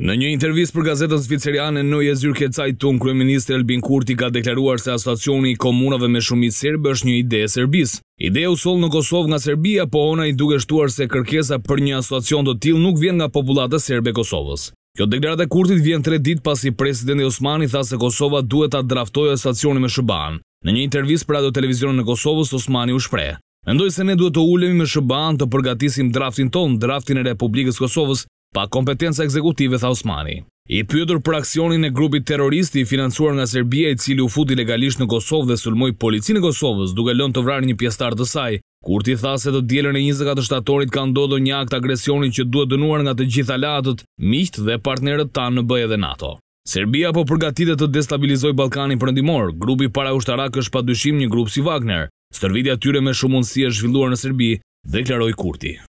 Në një intervjis për gazetën Zviceriane, në jezyr Kecaj Tun, Kryeministri Elbin Kurti ka deklaruar se asociacioni i komunave me shumit serbë është një ide e serbis. Ide e usol në Kosovë nga Serbia, po ona i duke shtuar se kërkesa për një asociacion të til nuk vjen nga populatë serbe Kosovës. Kjo deklarata Kurtit vjen tre dit pasi presidenti Osmani tha se Kosova duhet të draftojë asociacioni me Shëban. Në një intervjis për radio televizionën në Kosovës, Osmani u shprejë. Mendoj se ne duhet të ulemi me Shëban të përgatisim draftin ton, draftin e Republikës Kosovës, pa kompetenca ekzekutive, tha Osmani. I pyetur për aksionin e grupit terroristi i financuar nga Serbia i cili u fut ilegalisht në Kosovë dhe sulmoi policinë e Kosovës duke lënë të vrarë një pjesëtar të saj, Kurti tha se do dielën e 24 shtatorit ka ndodhur një akt agresioni që duhet dënuar nga të gjitha latët, miqt dhe partnerët ta në BE dhe NATO. Serbia po përgatitet të destabilizojë Ballkanin Perëndimor. Grupi ushtarak është padyshim një grup si Wagner. Stërvitja tyre me shumë mundësi është zhvilluar në Serbi, deklaroi Kurti.